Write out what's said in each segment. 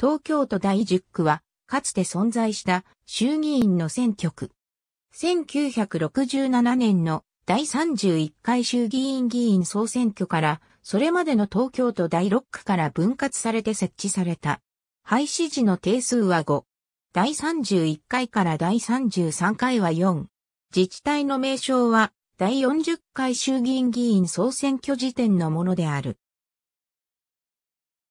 東京都第10区は、かつて存在した衆議院の選挙区。1967年の第31回衆議院議員総選挙から、それまでの東京都第6区から分割されて設置された。廃止時の定数は5。第31回から第33回は4。自治体の名称は、第40回衆議院議員総選挙時点のものである。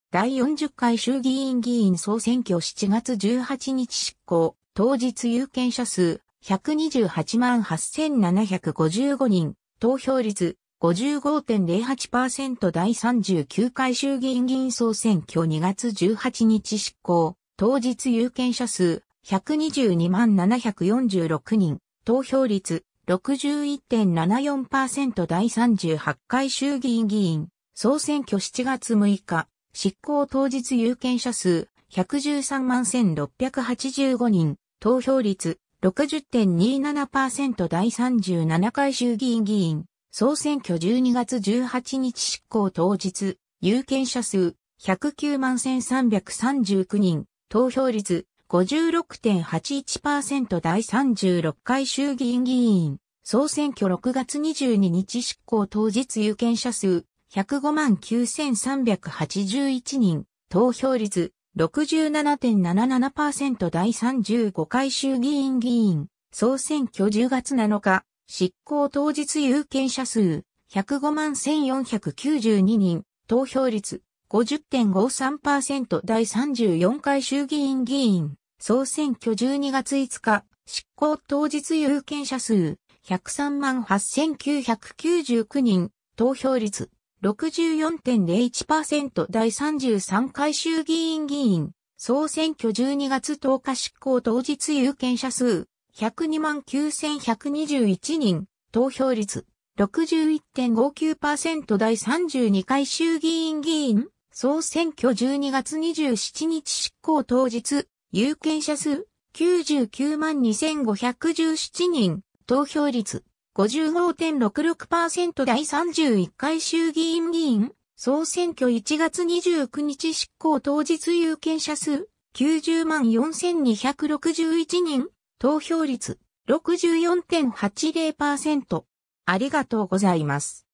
第40回衆議院議員総選挙7月18日執行、当日有権者数128万8755人、投票率55.08%第39回衆議院議員総選挙2月18日執行、当日有権者数122万746人、投票率61.74%第38回衆議院議員総選挙7月6日、執行当日有権者数113万1685人、投票率60.27%第37回衆議院議員、総選挙12月18日執行当日、有権者数109万1339人、投票率56.81%第36回衆議院議員、総選挙6月22日執行当日有権者数159,381 0万人、投票率67.77%第35回衆議院議員、総選挙10月7日、執行当日有権者数151,492 0万人、投票率50.53%第34回衆議院議員、総選挙12月5日、執行当日有権者数103万8999人、投票率64.01%第33回衆議院議員、総選挙12月10日執行当日有権者数、129,121人、投票率、61.59%第32回衆議院議員、総選挙12月27日執行当日、有権者数、99万2517人、投票率、55.66%第31回衆議院議員、総選挙1月29日執行当日有権者数、90万4261人、投票率64.80%。ありがとうございます。